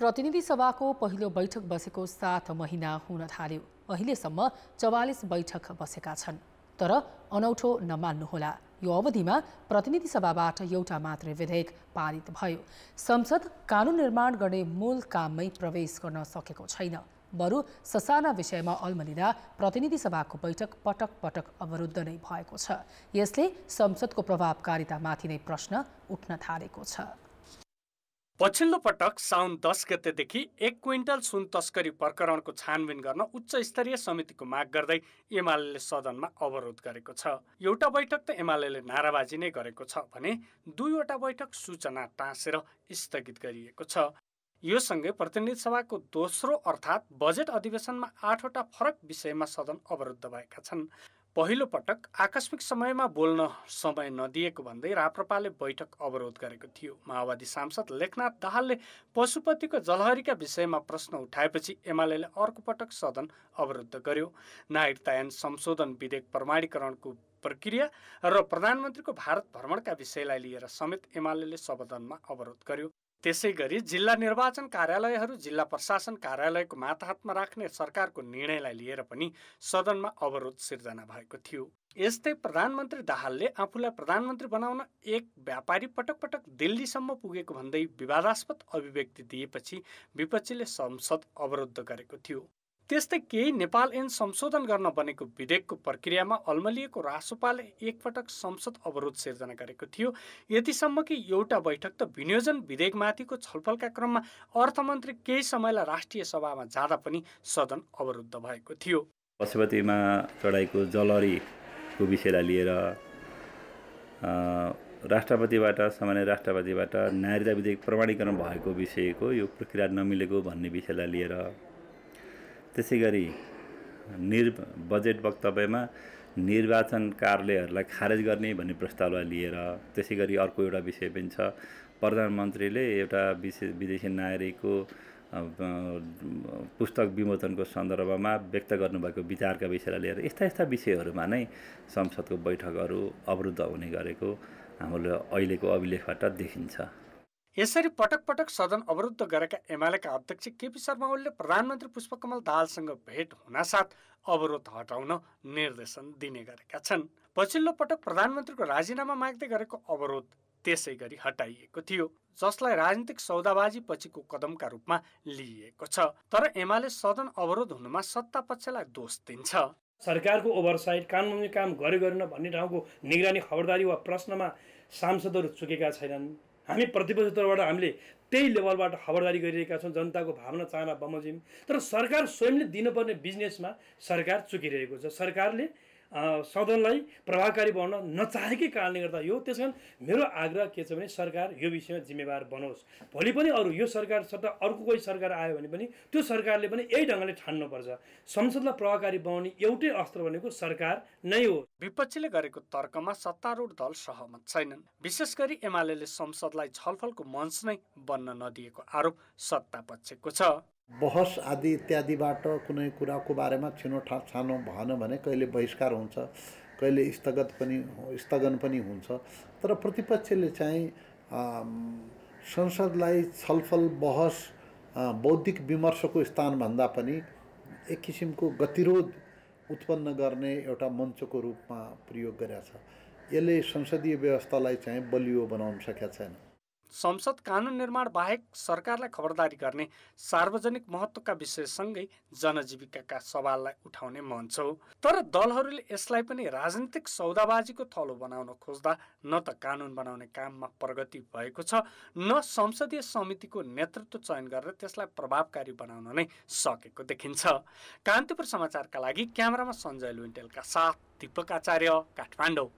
प्रतिनिधि सभाको पहिलो बैठक बसेको सात महिना हुन थाल्यो अहिलेसम्म चौवालिस बैठक बसेका छन् तर अनौठो नमान्नुहोला यो अवधिमा प्रतिनिधि सभाबाट एउटा मात्रै विधेयक पारित भयो संसद कानुन निर्माण गर्ने मूल काममै प्रवेश गर्न सकेको छैन बरु ससाना विषयमा अल्मलिँदा प्रतिनिधि सभाको बैठक पटक पटक अवरुद्ध नै भएको छ यसले संसदको प्रभावकारितामाथि नै प्रश्न उठ्न थालेको छ पछिल्लो पटक साउन दस गतेदेखि एक क्विन्टल सुन तस्करी प्रकरणको छानबिन गर्न उच्च स्तरीय समितिको माग गर्दै एमाले सदनमा अवरोध गरेको छ एउटा बैठक त एमाले नाराबाजी नै गरेको छ भने दुईवटा बैठक सूचना टाँसेर स्थगित गरिएको छ यो सँगै प्रतिनिधि सभाको दोस्रो अर्थात् बजेट अधिवेशनमा आठवटा फरक विषयमा सदन अवरुद्ध भएका छन् पहिलो पटक आकस्मिक समयमा बोल्न समय नदिएको भन्दै राप्रपाले बैठक अवरोध गरेको थियो माओवादी सांसद लेखनाथ दाहालले पशुपतिको जलहरीका विषयमा प्रश्न उठाएपछि एमाले अर्को पटक सदन अवरुद्ध गर्यो नागरिकतायन संशोधन विधेयक प्रमाणीकरणको प्रक्रिया र प्रधानमन्त्रीको भारत भ्रमणका विषयलाई लिएर समेत एमाले सदनमा अवरोध गर्यो त्यसै गरी जिल्ला निर्वाचन कार्यालयहरू जिल्ला प्रशासन कार्यालयको मातहतमा राख्ने सरकारको निर्णयलाई लिएर पनि सदनमा अवरोध सिर्जना भएको थियो यस्तै प्रधानमन्त्री दाहालले आफूलाई प्रधानमन्त्री बनाउन एक व्यापारी पटक पटक दिल्लीसम्म पुगेको भन्दै विवादास्पद अभिव्यक्ति दिएपछि विपक्षीले संसद अवरुद्ध गरेको थियो त्यस्तै केही नेपाल ऐन संशोधन गर्न बनेको विधेयकको प्रक्रियामा अल्मलिएको रासोपाले एकपटक संसद अवरोध सिर्जना गरेको थियो यतिसम्म कि एउटा बैठक त विनियोजन विधेयकमाथिको छलफलका क्रममा अर्थमन्त्री केही समयलाई राष्ट्रिय सभामा जाँदा पनि सदन अवरुद्ध भएको थियो पशुपतिमा चढाइको जलरीको विषयलाई लिएर राष्ट्रपतिबाट सामान्य राष्ट्रपतिबाट नारीता विधेयक प्रमाणीकरण भएको विषयको यो प्रक्रिया नमिलेको भन्ने विषयलाई लिएर त्यसै गरी निर् बजेट वक्तव्यमा निर्वाचन कार्यालयहरूलाई खारेज गर्ने भन्ने प्रस्तावलाई लिएर त्यसै गरी अर्को एउटा विषय पनि छ प्रधानमन्त्रीले एउटा विशेष विदेशी नागरिकको पुस्तक विमोचनको सन्दर्भमा व्यक्त गर्नुभएको विचारका विषयलाई लिएर यस्ता यस्ता विषयहरूमा नै संसदको बैठकहरू अवरुद्ध हुने गरेको हाम्रो अहिलेको अभिलेखबाट देखिन्छ यसरी पटक पटक सदन अवरुद्ध गरेका एमालेका अध्यक्ष केपी शर्मा ओलीले प्रधानमन्त्री पुष्पकमल दाहालसँग भेट हुनासाथ अवरोध हटाउन निर्देशन दिने गरेका छन् पछिल्लो पटक प्रधानमन्त्रीको राजीनामा माग्दै गरेको अवरोध त्यसै गरी हटाइएको थियो जसलाई राजनीतिक सौदाबाजी पछिको कदमका रूपमा लिइएको छ तर एमाले सदन अवरोध हुनुमा सत्ता पक्षलाई दोष दिन्छ सरकारको ओभरसाइट कानुनी काम गरे गरेन भन्ने ठाउँको निगरानी खबरदारी वा प्रश्नमा सांसदहरू चुकेका छैनन् हामी तर्फबाट हामीले त्यही लेभलबाट खबरदारी गरिरहेका छौँ जनताको भावना चाहना बमोजिम तर सरकार स्वयंले दिनुपर्ने बिजनेसमा सरकार चुकिरहेको छ सरकारले सदनलाई प्रभावकारी बनाउन नचाहेकै कारणले गर्दा यो त्यस कारण मेरो आग्रह के छ भने सरकार यो विषयमा जिम्मेवार बनोस् भोलि पनि अरू यो सरकार सत्ता अर्को कोही सरकार आयो भने पनि त्यो सरकारले पनि यही ढङ्गले ठान्नुपर्छ संसदलाई प्रभावकारी बनाउने एउटै अस्त्र भनेको सरकार नै हो विपक्षीले गरेको तर्कमा सत्तारूढ दल सहमत छैनन् विशेष गरी एमाले संसदलाई छलफलको मञ्च नै बन्न नदिएको आरोप सत्ता पक्षको छ बहस आदि इत्यादिबाट कुनै कुराको बारेमा छिनो ठा छानो भएन भने कहिले बहिष्कार हुन्छ कहिले स्थगत पनि स्थगन पनि हुन्छ तर प्रतिपक्षले चाहिँ संसदलाई छलफल बहस बौद्धिक विमर्शको स्थानभन्दा पनि एक किसिमको गतिरोध उत्पन्न गर्ने एउटा मञ्चको रूपमा प्रयोग गरेका छ यसले संसदीय व्यवस्थालाई चाहिँ बलियो बनाउन सकेका छैन संसद कानुन निर्माण बाहेक सरकारलाई खबरदारी गर्ने सार्वजनिक महत्त्वका विषयसँगै जनजीविकाका सवाललाई उठाउने मन छ तर दलहरूले यसलाई पनि राजनीतिक सौदाबाजीको थलो बनाउन खोज्दा न त कानुन बनाउने काममा प्रगति भएको छ न संसदीय समितिको नेतृत्व चयन गरेर त्यसलाई प्रभावकारी बनाउन नै सकेको देखिन्छ कान्तिपुर समाचारका लागि क्यामेरामा सञ्जय लुइन्टेलका साथ दीपक आचार्य काठमाडौँ